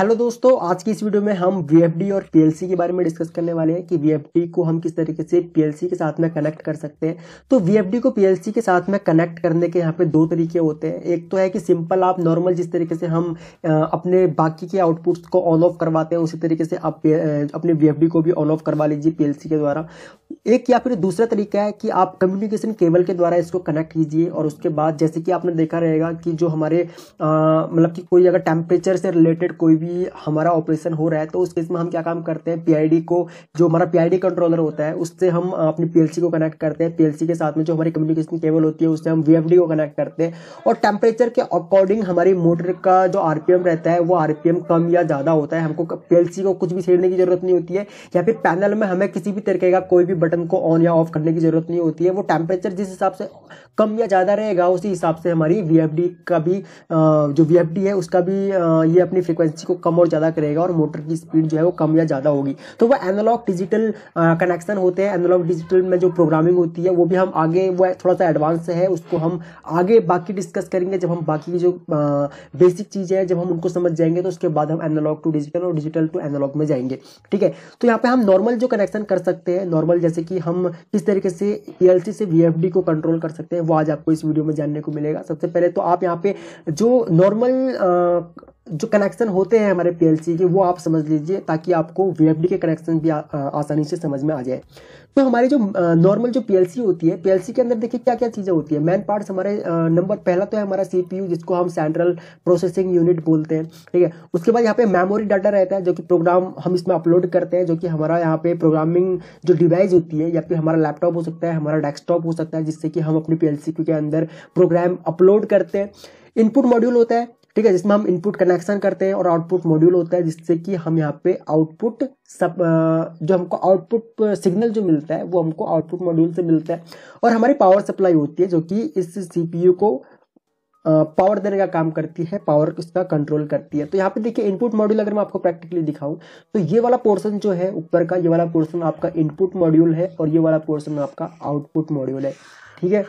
hello दोस्तों आज की इस वीडियो में हम वी और PLC के बारे में डिस्कस करने वाले हैं कि वी को हम किस तरीके से PLC के साथ में कनेक्ट कर सकते हैं तो वी को PLC के साथ में कनेक्ट करने के यहाँ पे दो तरीके होते हैं एक तो है कि सिंपल आप नॉर्मल जिस तरीके से हम अपने बाकी के आउटपुट्स को ऑन ऑफ करवाते हैं उसी तरीके से आप अपने वी को भी ऑन ऑफ करवा लीजिए PLC के द्वारा एक या फिर दूसरा तरीका है कि आप कम्युनिकेशन केबल के द्वारा इसको कनेक्ट कीजिए और उसके बाद जैसे कि आपने देखा रहेगा कि जो हमारे मतलब कि कोई अगर टेम्परेचर से रिलेटेड कोई भी भी हमारा ऑपरेशन हो रहा है तो उस केस में हम क्या काम करते हैं पीआईडी को जो हमारा पीआईडी कंट्रोलर होता है उससे हम अपनी पीएलसी को कनेक्ट करते हैं पीएलसी के साथ में जो हमारी कम्युनिकेशन केबल होती है उससे हम वीएफडी को कनेक्ट करते हैं और टेम्परेचर के अकॉर्डिंग हमारी मोटर का जो आरपीएम रहता है वो आरपीएम कम या ज़्यादा होता है हमको पीएलसी को कुछ भी छेड़ने की जरूरत नहीं होती है या फिर पैनल में हमें किसी भी तरीके का कोई भी बटन को ऑन या ऑफ करने की जरूरत नहीं होती है वो टेम्परेचर जिस हिसाब से कम या ज़्यादा रहेगा उसी हिसाब से हमारी वी का भी जो वी है उसका भी ये अपनी फ्रिक्वेंसी इसको कम और ज़्यादा करेगा और मोटर की स्पीड जो है वो कम या ज़्यादा होगी तो वो एनालॉग डिजिटल कनेक्शन होते हैं एनालॉग डिजिटल में जो प्रोग्रामिंग होती है वो भी हम आगे वो थोड़ा सा एडवांस है उसको हम आगे बाकी डिस्कस करेंगे जब हम बाकी जो बेसिक चीज़ें हैं जब हम उनको समझ जाएंगे तो उसके बाद हम एनालॉग टू डिजिटल और डिजिटल टू एनालॉग में जाएंगे ठीक है तो यहाँ पे हम नॉर्मल जो कनेक्शन कर सकते हैं नॉर्मल जैसे कि हम किस तरीके से ई से वी को कंट्रोल कर सकते हैं वो आज आपको इस वीडियो में जानने को मिलेगा सबसे पहले तो आप यहाँ पे जो नॉर्मल जो कनेक्शन होते हैं हमारे पीएलसी के वो आप समझ लीजिए ताकि आपको वीएफडी के कनेक्शन भी आ, आ, आसानी से समझ में आ जाए तो हमारी जो नॉर्मल जो पीएलसी होती है पीएलसी के अंदर देखिए क्या क्या चीज़ें होती है मेन पार्ट्स हमारे नंबर पहला तो है हमारा सीपीयू जिसको हम सेंट्रल प्रोसेसिंग यूनिट बोलते हैं ठीक है उसके बाद यहाँ पे मेमोरी डाटा रहता है जो कि प्रोग्राम हम इसमें अपलोड करते हैं जो कि हमारा यहाँ पे प्रोग्रामिंग जो डिवाइस होती है या फिर हमारा लैपटॉप हो सकता है हमारा डेस्कटॉप हो सकता है जिससे कि हम अपनी पी के अंदर प्रोग्राम अपलोड करते हैं इनपुट मॉड्यूल होता है ठीक है जिसमें हम इनपुट कनेक्शन करते हैं और आउटपुट मॉड्यूल होता है जिससे कि हम यहाँ पे आउटपुट सब जो हमको आउटपुट सिग्नल जो मिलता है वो हमको आउटपुट मॉड्यूल से मिलता है और हमारी पावर सप्लाई होती है जो कि इस सीपीयू को पावर देने का काम करती है पावर उसका कंट्रोल करती है तो यहाँ पे देखिए इनपुट मॉड्यूल अगर मैं आपको प्रैक्टिकली दिखाऊं तो ये वाला पोर्शन जो है ऊपर का ये वाला पोर्शन आपका इनपुट मॉड्यूल है और ये वाला पोर्शन आपका आउटपुट मॉड्यूल है ठीक है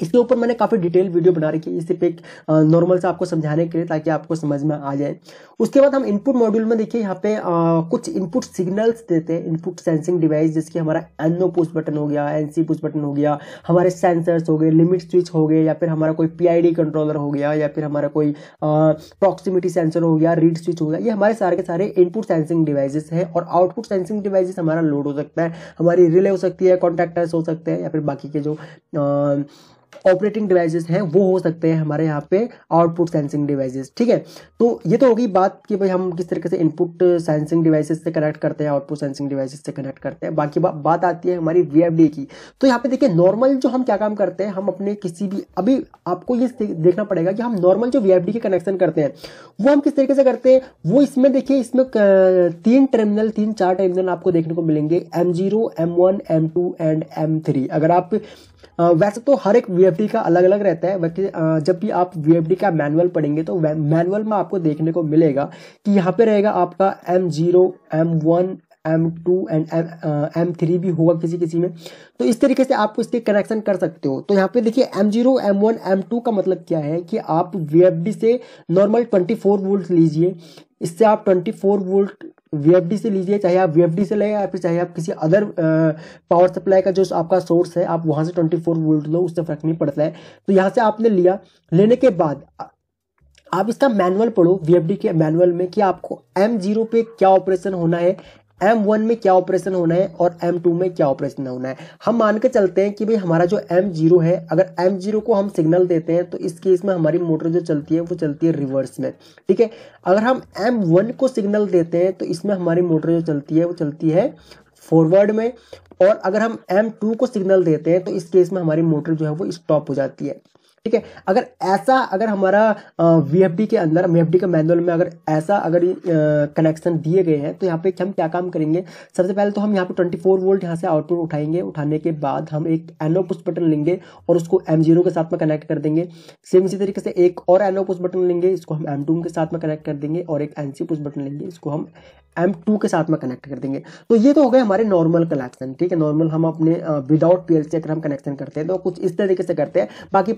इसके ऊपर मैंने काफ़ी डिटेल वीडियो बना रखी है सिर्फ एक नॉर्मल से आपको समझाने के लिए ताकि आपको समझ में आ जाए उसके बाद हम इनपुट मॉड्यूल में देखिए यहाँ पे आ, कुछ इनपुट सिग्नल्स देते हैं इनपुट सेंसिंग डिवाइस जिसके हमारा एनओ पुश बटन हो गया एन सी पुश बटन हो गया हमारे सेंसर्स हो गए लिमिट स्विच हो गए या फिर हमारा कोई पी कंट्रोलर हो गया या फिर हमारा कोई प्रॉक्सिमिटी सेंसर हो गया रीड स्विच हो गया ये हमारे सारे के सारे इनपुट सेंसिंग डिवाइसेस है और आउटपुट सेंसिंग डिवाइस हमारा लोड हो सकता है हमारी रिले हो सकती है कॉन्टेक्टर्स हो सकते हैं या फिर बाकी के जो ऑपरेटिंग डिवाइसेस हैं वो हो सकते हैं हमारे यहाँ पे आउटपुट सेंसिंग डिवाइसेस ठीक है तो ये तो होगी बात कि भाई हम किस तरीके से इनपुट सेंसिंग डिवाइसेस से कनेक्ट करते हैं आउटपुट सेंसिंग डिवाइसेस से कनेक्ट करते हैं बाकी बा, बात आती है हमारी वी की तो यहाँ पे देखिए नॉर्मल जो हम क्या काम करते हैं हम अपने किसी भी अभी आपको ये देखना पड़ेगा कि हम नॉर्मल जो वी के कनेक्शन करते हैं वो हम किस तरीके से करते हैं वो इसमें देखिए इसमें तीन टर्मिनल तीन चार टर्मिनल आपको देखने को मिलेंगे M zero M one M two and M three अगर आप वैसे तो हर एक वीएफडी का अलग अलग रहता है वैसे जब भी आप वीएफडी का मैनुअल पढ़ेंगे तो मैनुअल में आपको देखने को मिलेगा कि यहाँ पे रहेगा आपका M zero M one M two and M M three भी होगा किसी किसी में तो इस तरीके से आपको इसके कनेक्शन कर सकते हो तो यहाँ पे देखिए M zero M one M two का मतलब क्या है कि आप वी से नॉर्मल ट्वेंटी फोर वोल्ट लीजिए इससे आप 24 वोल्ट वी से लीजिए चाहे आप वी से लें या फिर चाहे आप किसी अदर पावर सप्लाई का जो आपका सोर्स है आप वहाँ से 24 वोल्ट लो उससे फर्क नहीं पड़ता है तो यहाँ से आपने लिया लेने के बाद आप इसका मैनुअल पढ़ो वी के मैनुअल में कि आपको एम जीरो पे क्या ऑपरेशन होना है एम वन में क्या ऑपरेशन होना है और एम टू में क्या ऑपरेशन होना है हम मान के चलते हैं कि भाई हमारा जो एम जीरो है अगर एम जीरो को हम सिग्नल देते हैं तो इस केस में हमारी मोटर जो चलती है वो चलती है रिवर्स में ठीक है अगर हम एम वन को सिग्नल देते हैं तो इसमें हमारी मोटर जो चलती है वो चलती है फॉरवर्ड में और अगर हम एम टू को सिग्नल देते हैं तो इस केस में हमारी मोटर जो है वो स्टॉप हो जाती है ठीक है अगर ऐसा अगर हमारा वी के अंदर वी का मैनुअल में अगर ऐसा अगर कनेक्शन दिए गए हैं तो यहाँ पे हम क्या काम करेंगे सबसे पहले तो हम यहाँ पे 24 वोल्ट यहाँ से आउटपुट उठाएंगे उठाने के बाद हम एक एनो पुश बटन लेंगे और उसको एम के साथ में कनेक्ट कर देंगे सेम इसी तरीके से एक और एनो पुश बटन लेंगे इसको हम एम के साथ में कनेक्ट कर देंगे और एक एनसी पुश बटन लेंगे इसको हम M2 के साथ में कनेक्ट कर देंगे तो ये तो हो गए हमारे नॉर्मल कनेक्शन ठीक है नॉर्मल हम अपने विदाउट पी अगर हम कनेक्शन करते हैं तो कुछ इस तरीके से करते हैं बाकी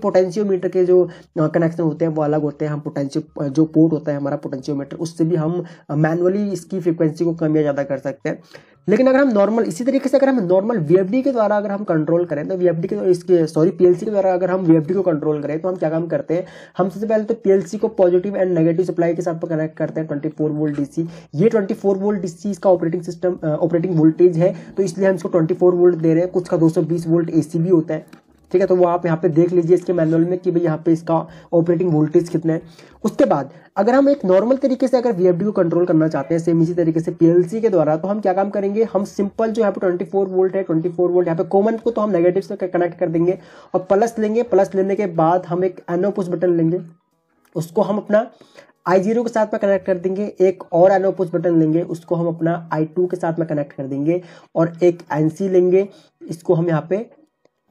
पोटेंशियोमीटर के जो कनेक्शन होते हैं वो अलग होते हैं हम पोटेंशियो जो पोर्ट होता है हमारा पोटेंशियोमीटर उससे भी हम मैनुअली इसकी फ्रिक्वेंसी को कम या ज़्यादा कर सकते हैं लेकिन अगर हम नॉर्मल इसी तरीके से अगर हम नॉर्मल वी के द्वारा अगर हम कंट्रोल करें तो वी के इसके सॉरी पी के द्वारा अगर हम वी को कंट्रोल करें तो हम क्या काम करते हैं हम सबसे पहले तो पी को पॉजिटिव एंड नेगेटिव सप्लाई के साथ कनेक्ट करते हैं ट्वेंटी फोर वोल्ट डीसी ये ट्वेंटी फोर वोल्ट डीसी इसका ऑपरेटिंग सिस्टम ऑपरेटिंग वोल्टेज है तो इसलिए हम इसको ट्वेंटी वोल्ट दे रहे हैं कुछ का दो वोल्ट ए भी होता है ठीक है तो वो आप यहाँ पे देख लीजिए इसके मैनुअल में कि भाई यहाँ पे इसका ऑपरेटिंग वोल्टेज कितना है उसके बाद अगर हम एक नॉर्मल तरीके से अगर वीएफडी को कंट्रोल करना चाहते हैं सेम इसी तरीके से पीएलसी के द्वारा तो हम क्या काम करेंगे हम सिंपल जो यहाँ पे 24 वोल्ट है 24 वोल्ट यहाँ पे कॉमन को तो हम नेगेटिव से कनेक्ट कर देंगे और प्लस लेंगे प्लस लेने के बाद हम एक एनो बटन लेंगे उसको हम अपना आई जीरो के साथ में कनेक्ट कर देंगे एक और एनो बटन लेंगे उसको हम अपना आई टू के साथ में कनेक्ट कर देंगे और एक एनसी लेंगे इसको हम यहाँ पे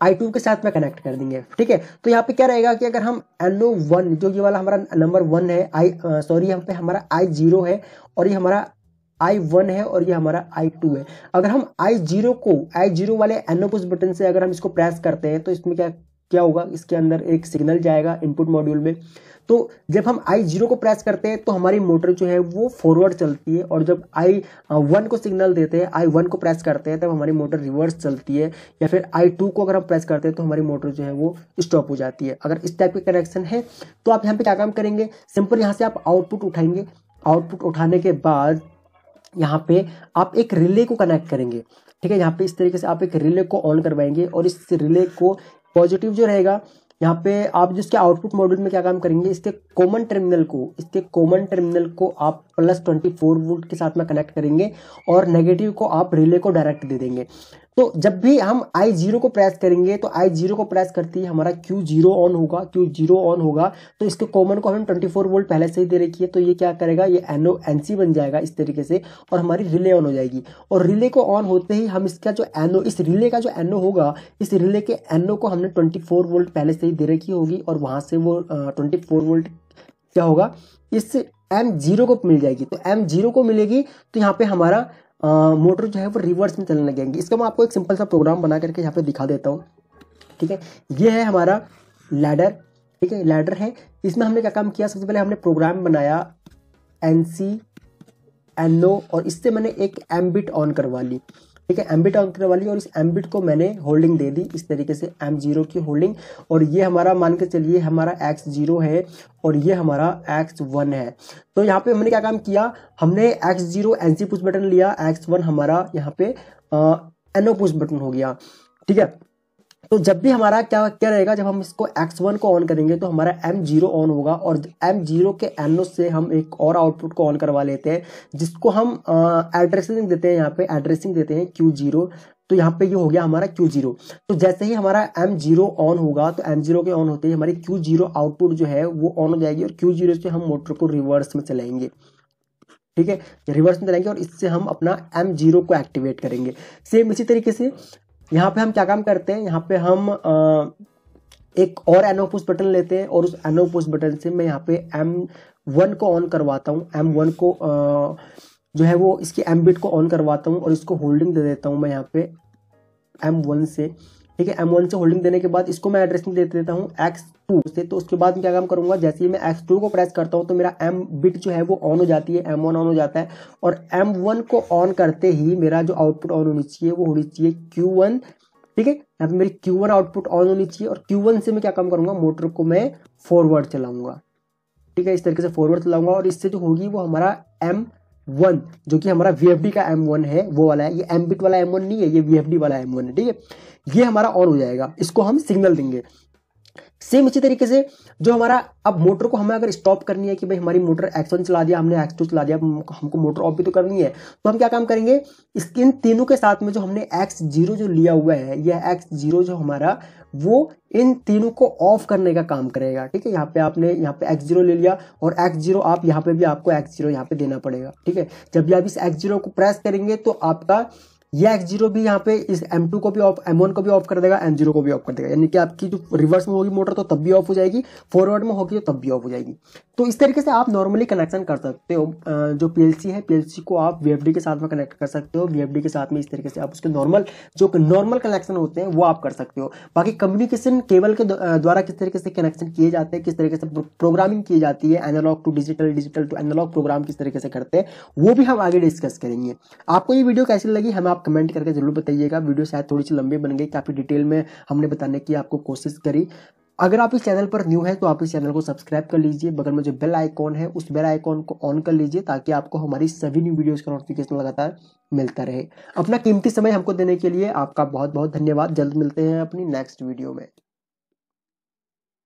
आई टू के साथ में कनेक्ट कर देंगे ठीक है तो यहाँ पे क्या रहेगा कि अगर हम एन ओ वन जो ये वाला हमारा नंबर वन है आई सॉरी यहाँ पे हमारा आई जीरो है और ये हमारा आई वन है और ये हमारा आई टू है अगर हम आई जीरो को आई जीरो वाले एनोपुस बटन से अगर हम इसको प्रेस करते हैं तो इसमें क्या क्या होगा इसके अंदर एक सिग्नल जाएगा इनपुट मॉड्यूल में तो जब हम आई जीरो को प्रेस करते हैं तो हमारी मोटर जो है वो फॉरवर्ड चलती है और जब आई वन uh, को सिग्नल देते हैं आई वन को प्रेस करते हैं तब हमारी मोटर रिवर्स चलती है या फिर आई टू को अगर हम प्रेस करते हैं तो हमारी मोटर जो है वो स्टॉप हो जाती है अगर इस टाइप के कनेक्शन है तो आप यहाँ पे क्या काम करेंगे सिंपल यहाँ से आप आउटपुट उठाएंगे आउटपुट उठाने के बाद यहाँ पे आप एक रिले को कनेक्ट करेंगे ठीक है यहाँ पे इस तरीके से आप एक रिले को ऑन करवाएंगे और इस रिले को पॉजिटिव जो रहेगा यहाँ पे आप जिसके आउटपुट मॉड्यूल में क्या काम करेंगे इसके कॉमन टर्मिनल को इसके कॉमन टर्मिनल को आप प्लस ट्वेंटी फोर वोल्ट के साथ में कनेक्ट करेंगे और नेगेटिव को आप रिले को डायरेक्ट दे देंगे तो जब भी हम आई जीरो को प्रेस करेंगे तो आई जीरो को प्रेस करते ही हमारा क्यू जीरो ऑन होगा क्यू जीरो ऑन होगा तो इसके कॉमन को हम ट्वेंटी फोर वोल्ट पहले से ही दे रखी है तो ये क्या करेगा ये एनओ एनसी बन जाएगा इस तरीके से और हमारी रिले ऑन हो जाएगी और रिले को ऑन होते ही हम इसका जो एनओ इस रिले का जो एनओ होगा इस रिले के एनओ को हमने ट्वेंटी फोर वोल्ट पहले से ही दे रखी होगी और वहाँ से वो ट्वेंटी फोर वोल्ट क्या होगा इस एम जीरो को मिल जाएगी तो एम जीरो को मिलेगी तो यहाँ पे हमारा मोटर जो है वो रिवर्स में चलने लगेंगे इसका मैं आपको एक सिंपल सा प्रोग्राम बना करके यहाँ पे दिखा देता हूँ ठीक है ये है हमारा लैडर ठीक है लैडर है इसमें हमने क्या काम किया सबसे पहले हमने प्रोग्राम बनाया एन सी एन ओ और इससे मैंने एक एम बिट ऑन करवा ली ठीक है एम्बिट आंकने वाली और इस एमबिट को मैंने होल्डिंग दे दी इस तरीके से एम जीरो की होल्डिंग और ये हमारा मान के चलिए हमारा एक्स जीरो है और ये हमारा एक्स वन है तो यहाँ पे हमने क्या काम किया हमने X zero N C push button लिया एक्स वन हमारा यहाँ पे एनओ पुश बटन हो गया ठीक है तो जब भी हमारा क्या क्या रहेगा जब हम इसको एक्स वन को ऑन करेंगे तो हमारा एम जीरो ऑन होगा और एम जीरो के एनो से हम एक और आउटपुट को ऑन करवा लेते हैं जिसको हम एड्रेसिंग देते हैं यहाँ पे एड्रेसिंग देते हैं क्यू जीरो तो यहाँ पे ये हो गया हमारा क्यू जीरो तो जैसे ही हमारा एम जीरो ऑन होगा तो एम जीरो के ऑन होते ही हमारी क्यू जीरो आउटपुट जो है वो ऑन हो जाएगी और क्यू जीरो से हम मोटर को रिवर्स में चलाएंगे ठीक है रिवर्स में चलाएंगे और इससे हम अपना एम जीरो को एक्टिवेट करेंगे सेम इसी तरीके से यहाँ पे हम क्या काम करते हैं यहाँ पे हम आ, एक और एनो पुश बटन लेते हैं और उस एनो पुश बटन से मैं यहाँ पे एम वन को ऑन करवाता हूँ एम वन को आ, जो है वो इसकी एम बिट को ऑन करवाता हूँ और इसको होल्डिंग दे देता हूँ मैं यहाँ पे एम वन से ठीक है एम वन से होल्डिंग देने के बाद इसको मैं एड्रेसिंग दे देता हूँ एक्स टू से तो उसके बाद क्या काम करूंगा जैसे ही मैं एक्स टू को प्रेस करता हूँ तो मेरा एम बिट जो है वो ऑन हो जाती है एम वन ऑन हो जाता है और एम वन को ऑन करते ही मेरा जो आउटपुट ऑन होनी चाहिए वो होनी चाहिए क्यू वन ठीक है यहाँ पे मेरी क्यू वन आउटपुट ऑन होनी चाहिए और क्यू वन से मैं क्या काम करूंगा मोटर को मैं फॉरवर्ड चलाऊंगा ठीक है इस तरीके से फॉरवर्ड चलाऊंगा और इससे जो होगी वो हमारा एम वन जो कि हमारा वी का एम वन है वो वाला है ये एम बिट वाला एम वन नहीं है ये वी वाला एम वन है ठीक है ये हमारा ऑन हो जाएगा इसको हम सिग्नल देंगे सेम इसी तरीके से जो हमारा अब मोटर को हमें अगर स्टॉप करनी है कि भाई हमारी मोटर एक्स वन चला दिया हमने एक्स टू चला दिया हमको मोटर ऑफ भी तो करनी है तो हम क्या काम करेंगे इसके इन तीनों के साथ में जो हमने एक्स जीरो जो लिया हुआ है यह एक्स जीरो जो हमारा वो इन तीनों को ऑफ करने का काम करेगा ठीक है यहाँ पे आपने यहाँ पे एक्स जीरो ले लिया और एक्स जीरो आप यहाँ पे भी आपको एक्स जीरो यहाँ पे देना पड़ेगा ठीक है जब भी आप इस एक्स जीरो को प्रेस करेंगे तो आपका ये एक्स जीरो भी यहाँ पे इस एम टू को भी ऑफ एम वन को भी ऑफ कर देगा एम जीरो को भी ऑफ कर देगा यानी कि आपकी जो रिवर्स में होगी मोटर तो तब भी ऑफ हो जाएगी फॉरवर्ड में होगी तो तब भी ऑफ हो जाएगी तो इस तरीके से आप नॉर्मली कनेक्शन कर सकते हो जो पीएलसी है पीएलसी को आप वीएफडी के साथ में कनेक्ट कर सकते हो वीएफडी के साथ में इस तरीके से आप उसके नॉर्मल जो नॉर्मल कनेक्शन होते हैं वो आप कर सकते हो बाकी कम्युनिकेशन केबल के द्वारा किस तरीके से कनेक्शन किए जाते हैं किस तरीके से प्रोग्रामिंग की जाती है analogue to digital digital to analogue program किस तरीके से करते हैं वो भी हम आगे डिस्कस करेंगे आपको ये वीडियो कैसी लगी हम आप आप कमेंट करके ज़रूर बताइएगा वीडियो शायद थोड़ी सी लंबी बन गई काफ़ी डिटेल में हमने बताने की आपको कोशिश करी अगर आप इस चैनल पर न्यू है तो आप इस चैनल को सब्सक्राइब कर लीजिए बगल में जो बेल आइकॉन है उस बेल आइकॉन को ऑन कर लीजिए ताकि आपको हमारी सभी न्यू वीडियोस का नोटिफिकेशन लगातार मिलता रहे अपना कीमती समय हमको देने के लिए आपका बहुत बहुत धन्यवाद जल्द मिलते हैं अपनी नेक्स्ट वीडियो में